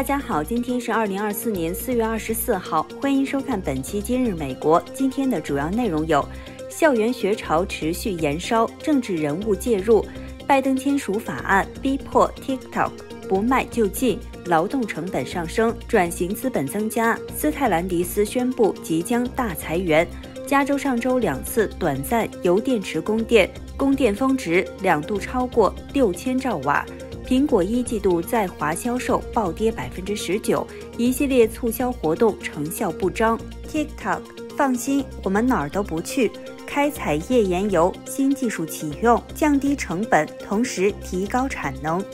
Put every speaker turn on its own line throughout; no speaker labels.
大家好，今天是二零二四年四月二十四号，欢迎收看本期《今日美国》。今天的主要内容有：校园学潮持续延烧，政治人物介入；拜登签署法案，逼迫 TikTok 不卖就禁；劳动成本上升，转型资本增加；斯泰兰迪斯宣布即将大裁员；加州上周两次短暂由电池供电，供电峰值两度超过六千兆瓦。苹果一季度在华销售暴跌百分之十九，一系列促销活动成效不彰。TikTok，放心，我们哪儿都不去。开采页岩油新技术启用，降低成本，同时提高产能。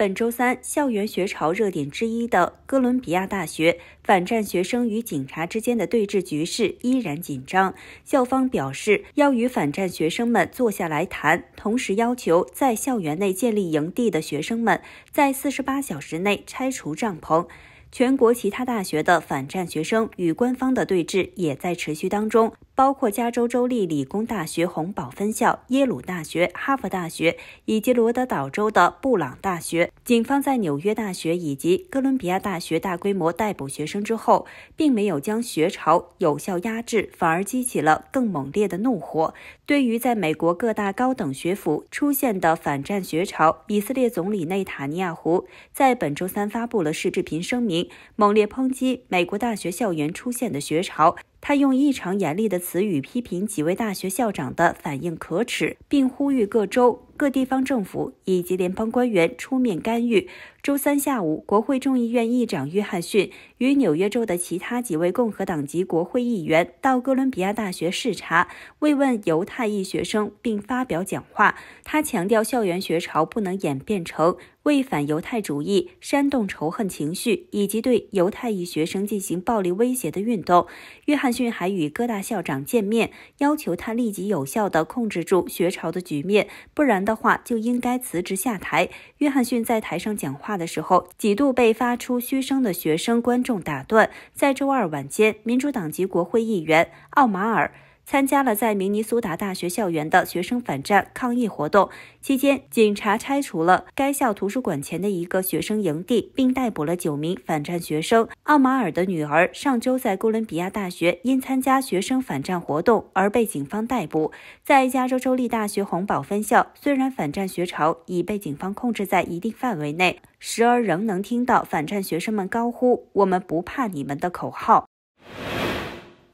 本周三，校园学潮热点之一的哥伦比亚大学反战学生与警察之间的对峙局势依然紧张。校方表示要与反战学生们坐下来谈，同时要求在校园内建立营地的学生们在四十八小时内拆除帐篷。全国其他大学的反战学生与官方的对峙也在持续当中，包括加州州立理工大学红宝分校、耶鲁大学、哈佛大学以及罗德岛州的布朗大学。警方在纽约大学以及哥伦比亚大学大规模逮捕学生之后，并没有将学潮有效压制，反而激起了更猛烈的怒火。对于在美国各大高等学府出现的反战学潮，以色列总理内塔尼亚胡在本周三发布了视视频声明。猛烈抨击美国大学校园出现的学潮。他用异常严厉的词语批评几位大学校长的反应可耻，并呼吁各州、各地方政府以及联邦官员出面干预。周三下午，国会众议院议长约翰逊与纽约州的其他几位共和党籍国会议员到哥伦比亚大学视察，慰问犹太裔学生，并发表讲话。他强调，校园学潮不能演变成为反犹太主义、煽动仇恨情绪以及对犹太裔学生进行暴力威胁的运动。约翰。逊还与各大校长见面，要求他立即有效地控制住学潮的局面，不然的话就应该辞职下台。约翰逊在台上讲话的时候，几度被发出嘘声的学生观众打断。在周二晚间，民主党籍国会议员奥马尔。参加了在明尼苏达大学校园的学生反战抗议活动期间，警察拆除了该校图书馆前的一个学生营地，并逮捕了九名反战学生。奥马尔的女儿上周在哥伦比亚大学因参加学生反战活动而被警方逮捕。在加州州立大学洪堡分校，虽然反战学潮已被警方控制在一定范围内，时而仍能听到反战学生们高呼“我们不怕你们”的口号。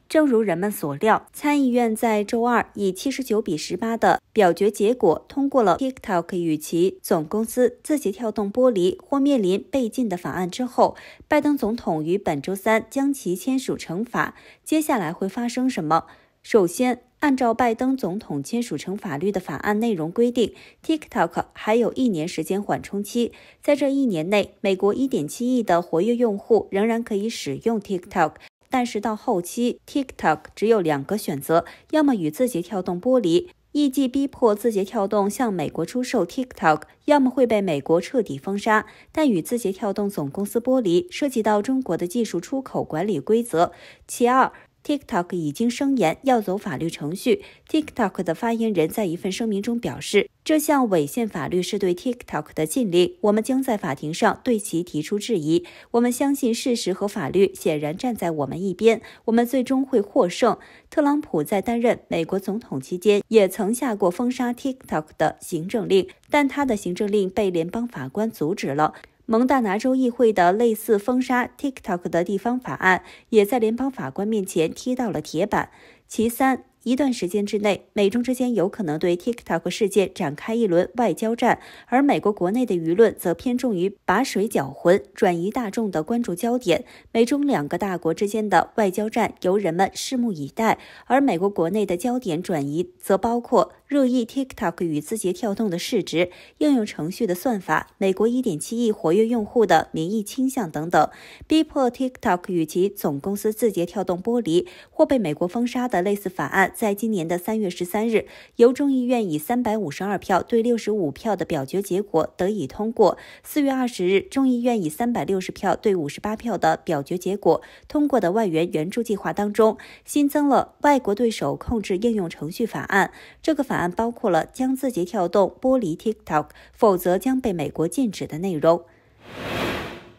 正如人们所料，参议院在周二以七十九比十八的表决结果通过了 TikTok 与其总公司字节跳动剥离或面临被禁的法案之后，拜登总统于本周三将其签署成法。接下来会发生什么？首先，按照拜登总统签署成法律的法案内容规定，TikTok 还有一年时间缓冲期，在这一年内，美国一点七亿的活跃用户仍然可以使用 TikTok。但是到后期，TikTok 只有两个选择：要么与字节跳动剥离，预即逼迫字节跳动向美国出售 TikTok；要么会被美国彻底封杀。但与字节跳动总公司剥离，涉及到中国的技术出口管理规则。其二，TikTok 已经声言要走法律程序。TikTok 的发言人在一份声明中表示。这项违宪法律是对 TikTok 的禁令，我们将在法庭上对其提出质疑。我们相信事实和法律显然站在我们一边，我们最终会获胜。特朗普在担任美国总统期间也曾下过封杀 TikTok 的行政令，但他的行政令被联邦法官阻止了。蒙大拿州议会的类似封杀 TikTok 的地方法案也在联邦法官面前踢到了铁板。其三。一段时间之内，美中之间有可能对 TikTok 事件展开一轮外交战，而美国国内的舆论则偏重于把水搅浑，转移大众的关注焦点。美中两个大国之间的外交战，由人们拭目以待。而美国国内的焦点转移，则包括热议 TikTok 与字节跳动的市值、应用程序的算法、美国1.7亿活跃用户的民意倾向等等，逼迫 TikTok 与其总公司字节跳动剥离或被美国封杀的类似法案。在今年的三月十三日，由众议院以三百五十二票对六十五票的表决结果得以通过。四月二十日，众议院以三百六十票对五十八票的表决结果通过的外援援助计划当中，新增了《外国对手控制应用程序法案》。这个法案包括了将字节跳动剥离 TikTok，否则将被美国禁止的内容。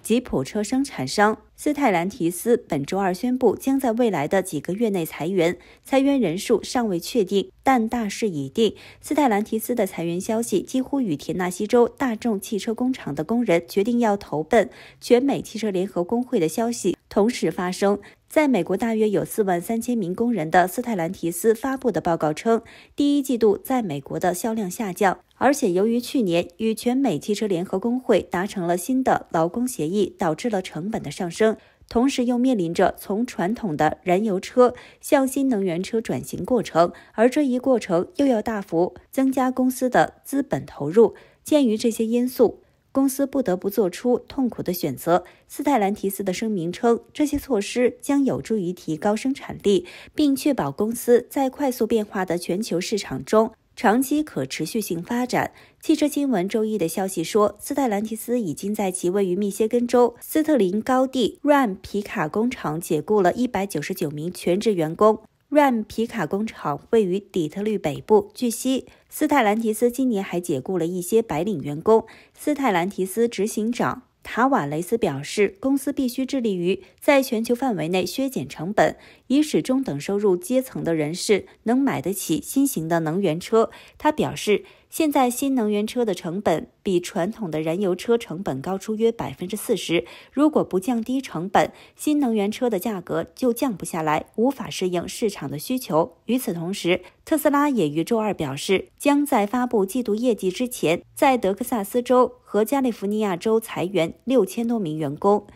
吉普车生产商斯泰兰提斯本周二宣布，将在未来的几个月内裁员，裁员人数尚未确定，但大势已定。斯泰兰提斯的裁员消息几乎与田纳西州大众汽车工厂的工人决定要投奔全美汽车联合工会的消息同时发生。在美国，大约有四万三千名工人的斯泰兰提斯发布的报告称，第一季度在美国的销量下降。而且，由于去年与全美汽车联合工会达成了新的劳工协议，导致了成本的上升。同时，又面临着从传统的燃油车向新能源车转型过程，而这一过程又要大幅增加公司的资本投入。鉴于这些因素，公司不得不做出痛苦的选择。斯泰兰提斯的声明称，这些措施将有助于提高生产力，并确保公司在快速变化的全球市场中。长期可持续性发展。汽车新闻周一的消息说，斯泰兰提斯已经在其位于密歇根州斯特林高地 RAM 皮卡工厂解雇了一百九十九名全职员工。RAM 皮卡工厂位于底特律北部。据悉，斯泰兰提斯今年还解雇了一些白领员工。斯泰兰提斯执行长塔瓦雷斯表示，公司必须致力于在全球范围内削减成本。以使中等收入阶层的人士能买得起新型的能源车，他表示，现在新能源车的成本比传统的燃油车成本高出约百分之四十。如果不降低成本，新能源车的价格就降不下来，无法适应市场的需求。与此同时，特斯拉也于周二表示，将在发布季度业绩之前，在德克萨斯州和加利福尼亚州裁员六千多名员工。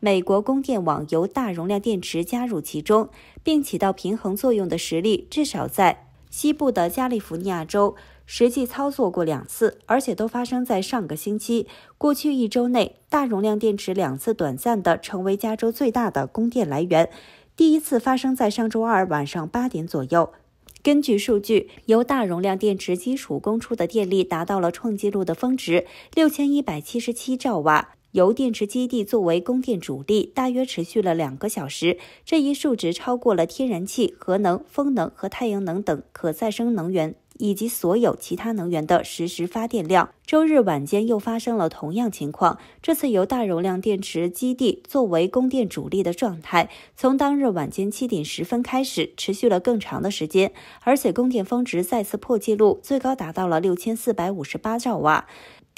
美国供电网由大容量电池加入其中，并起到平衡作用的实力，至少在西部的加利福尼亚州实际操作过两次，而且都发生在上个星期。过去一周内，大容量电池两次短暂的成为加州最大的供电来源。第一次发生在上周二晚上八点左右，根据数据，由大容量电池基础供出的电力达到了创纪录的峰值，六千一百七十七兆瓦。由电池基地作为供电主力，大约持续了两个小时。这一数值超过了天然气、核能、风能和太阳能等可再生能源，以及所有其他能源的实时发电量。周日晚间又发生了同样情况，这次由大容量电池基地作为供电主力的状态，从当日晚间七点十分开始，持续了更长的时间，而且供电峰值再次破纪录，最高达到了六千四百五十八兆瓦。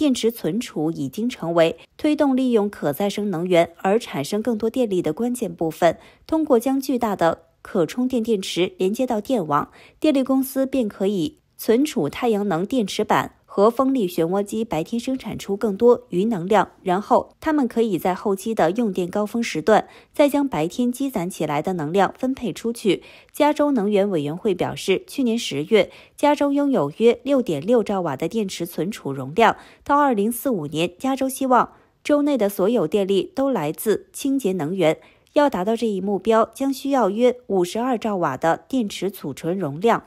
电池存储已经成为推动利用可再生能源而产生更多电力的关键部分。通过将巨大的可充电电池连接到电网，电力公司便可以存储太阳能电池板。和风力漩涡机白天生产出更多余能量，然后它们可以在后期的用电高峰时段再将白天积攒起来的能量分配出去。加州能源委员会表示，去年十月，加州拥有约六点六兆瓦的电池存储容量。到二零四五年，加州希望州内的所有电力都来自清洁能源。要达到这一目标，将需要约五十二兆瓦的电池储存容量。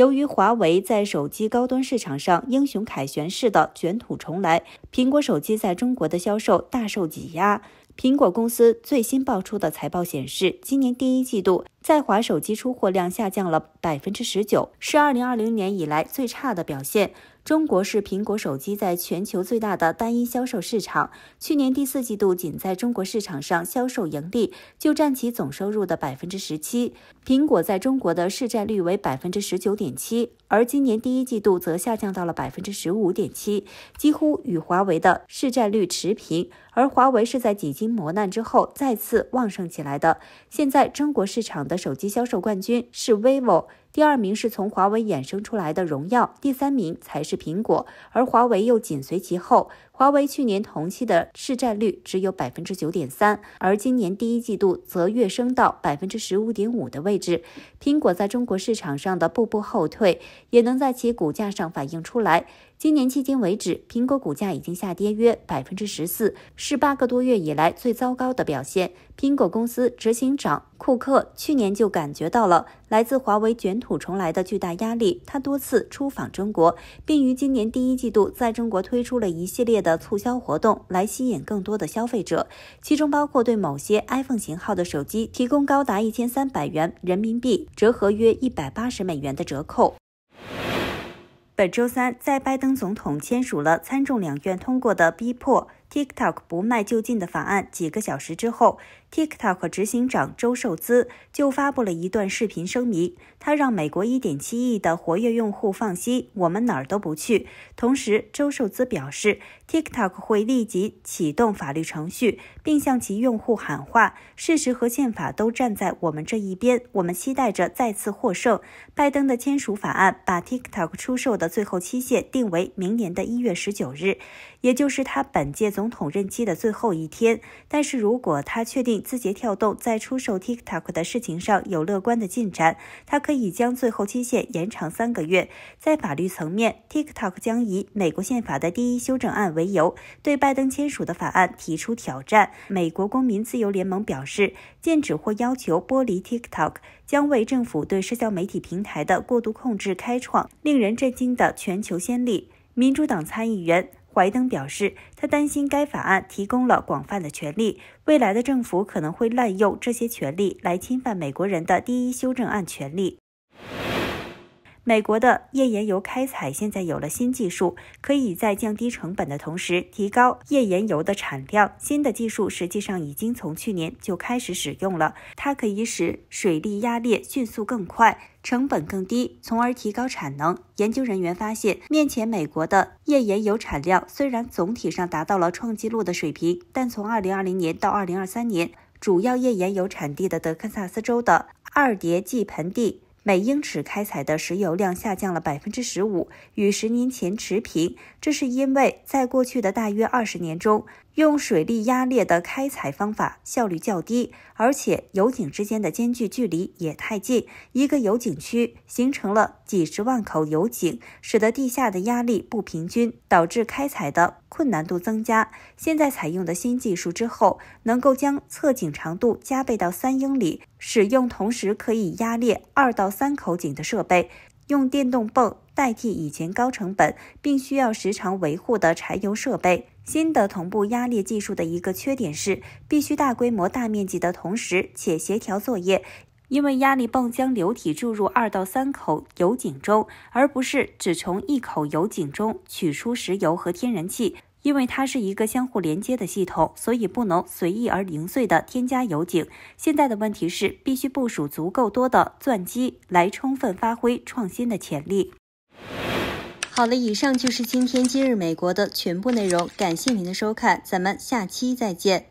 由于华为在手机高端市场上英雄凯旋式的卷土重来，苹果手机在中国的销售大受挤压。苹果公司最新爆出的财报显示，今年第一季度在华手机出货量下降了百分之十九，是二零二零年以来最差的表现。中国是苹果手机在全球最大的单一销售市场。去年第四季度，仅在中国市场上销售盈利就占其总收入的百分之十七。苹果在中国的市占率为百分之十九点七，而今年第一季度则下降到了百分之十五点七，几乎与华为的市占率持平。而华为是在几经磨难之后再次旺盛起来的。现在，中国市场的手机销售冠军是 vivo。第二名是从华为衍生出来的荣耀，第三名才是苹果，而华为又紧随其后。华为去年同期的市占率只有百分之九点三，而今年第一季度则跃升到百分之十五点五的位置。苹果在中国市场上的步步后退，也能在其股价上反映出来。今年迄今为止，苹果股价已经下跌约百分之十四，是八个多月以来最糟糕的表现。苹果公司执行长库克去年就感觉到了来自华为卷土重来的巨大压力，他多次出访中国，并于今年第一季度在中国推出了一系列的促销活动，来吸引更多的消费者，其中包括对某些 iPhone 型号的手机提供高达一千三百元人民币（折合约一百八十美元）的折扣。本周三，在拜登总统签署了参众两院通过的《逼迫》。TikTok 不卖就近的法案，几个小时之后，TikTok 执行长周受资就发布了一段视频声明，他让美国1.7亿的活跃用户放心，我们哪儿都不去。同时，周受资表示，TikTok 会立即启动法律程序，并向其用户喊话：“事实和宪法都站在我们这一边，我们期待着再次获胜。”拜登的签署法案把 TikTok 出售的最后期限定为明年的一月十九日，也就是他本届总。总统任期的最后一天，但是如果他确定字节跳动在出售 TikTok 的事情上有乐观的进展，他可以将最后期限延长三个月。在法律层面，TikTok 将以美国宪法的第一修正案为由，对拜登签署的法案提出挑战。美国公民自由联盟表示，禁止或要求剥离 TikTok 将为政府对社交媒体平台的过度控制开创令人震惊的全球先例。民主党参议员。怀登表示，他担心该法案提供了广泛的权利，未来的政府可能会滥用这些权利来侵犯美国人的第一修正案权利。美国的页岩油开采现在有了新技术，可以在降低成本的同时提高页岩油的产量。新的技术实际上已经从去年就开始使用了，它可以使水力压裂迅速更快、成本更低，从而提高产能。研究人员发现，面前美国的页岩油产量虽然总体上达到了创纪录的水平，但从2020年到2023年，主要页岩油产地的德克萨斯州的二叠纪盆地。每英尺开采的石油量下降了百分之十五，与十年前持平。这是因为在过去的大约二十年中。用水力压裂的开采方法效率较低，而且油井之间的间距距离也太近。一个油井区形成了几十万口油井，使得地下的压力不平均，导致开采的困难度增加。现在采用的新技术之后，能够将侧井长度加倍到三英里，使用同时可以压裂二到三口井的设备。用电动泵代替以前高成本并需要时常维护的柴油设备。新的同步压力技术的一个缺点是，必须大规模、大面积的同时且协调作业，因为压力泵将流体注入二到三口油井中，而不是只从一口油井中取出石油和天然气。因为它是一个相互连接的系统，所以不能随意而零碎的添加油井。现在的问题是，必须部署足够多的钻机来充分发挥创新的潜力。好了，以上就是今天今日美国的全部内容。感谢您的收看，咱们下期再见。